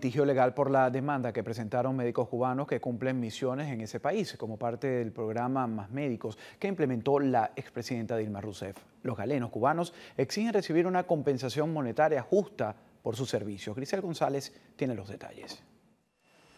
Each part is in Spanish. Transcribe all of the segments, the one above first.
litigio legal por la demanda que presentaron médicos cubanos que cumplen misiones en ese país como parte del programa Más Médicos que implementó la expresidenta Dilma Rousseff. Los galenos cubanos exigen recibir una compensación monetaria justa por sus servicios. Grisel González tiene los detalles.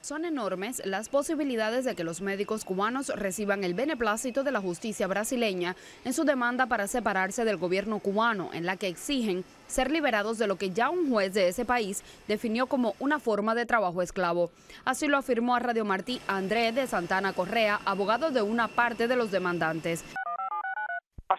Son enormes las posibilidades de que los médicos cubanos reciban el beneplácito de la justicia brasileña en su demanda para separarse del gobierno cubano, en la que exigen ser liberados de lo que ya un juez de ese país definió como una forma de trabajo esclavo. Así lo afirmó a Radio Martí Andrés de Santana Correa, abogado de una parte de los demandantes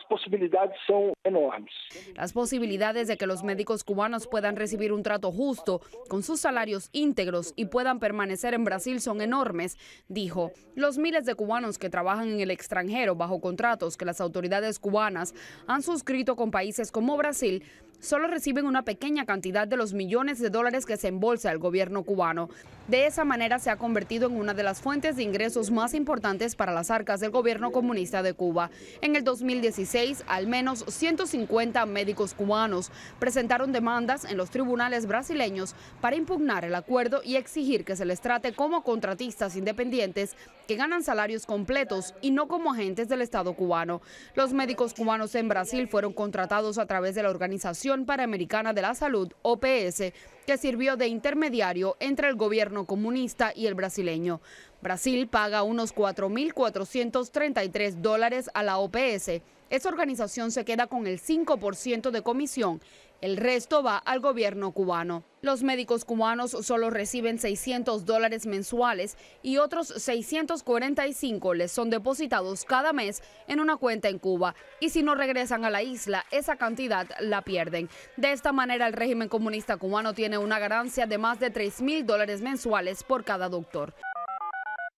las posibilidades son enormes. Las posibilidades de que los médicos cubanos puedan recibir un trato justo con sus salarios íntegros y puedan permanecer en Brasil son enormes, dijo. Los miles de cubanos que trabajan en el extranjero bajo contratos que las autoridades cubanas han suscrito con países como Brasil solo reciben una pequeña cantidad de los millones de dólares que se embolsa el gobierno cubano. De esa manera se ha convertido en una de las fuentes de ingresos más importantes para las arcas del gobierno comunista de Cuba. En el 2016, al menos 150 médicos cubanos presentaron demandas en los tribunales brasileños para impugnar el acuerdo y exigir que se les trate como contratistas independientes que ganan salarios completos y no como agentes del Estado cubano. Los médicos cubanos en Brasil fueron contratados a través de la organización para Panamericana de la Salud, OPS, que sirvió de intermediario entre el gobierno comunista y el brasileño. Brasil paga unos 4.433 dólares a la OPS. Esa organización se queda con el 5% de comisión el resto va al gobierno cubano. Los médicos cubanos solo reciben 600 dólares mensuales y otros 645 les son depositados cada mes en una cuenta en Cuba. Y si no regresan a la isla, esa cantidad la pierden. De esta manera, el régimen comunista cubano tiene una ganancia de más de 3 mil dólares mensuales por cada doctor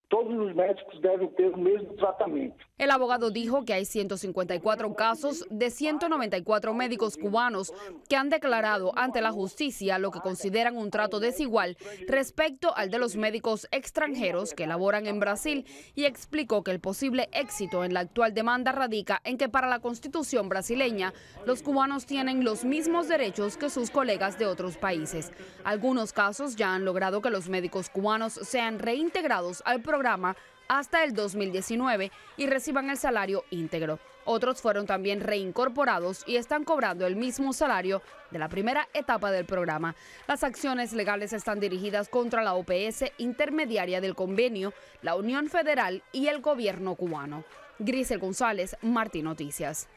todos los médicos deben tener el mismo tratamiento. El abogado dijo que hay 154 casos de 194 médicos cubanos que han declarado ante la justicia lo que consideran un trato desigual respecto al de los médicos extranjeros que laboran en Brasil y explicó que el posible éxito en la actual demanda radica en que para la constitución brasileña los cubanos tienen los mismos derechos que sus colegas de otros países. Algunos casos ya han logrado que los médicos cubanos sean reintegrados al programa programa hasta el 2019 y reciban el salario íntegro. Otros fueron también reincorporados y están cobrando el mismo salario de la primera etapa del programa. Las acciones legales están dirigidas contra la OPS intermediaria del convenio, la Unión Federal y el gobierno cubano. Grisel González, Martín Noticias.